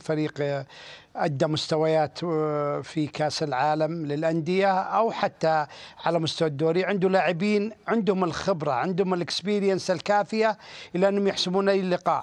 فريق آه، أدى مستويات آه، في كأس العالم للأندية أو حتى على مستوى الدوري عنده لاعبين عندهم الخبرة عندهم الاكسبيرينس الكافية إلى أنهم يحسمون أي لقاء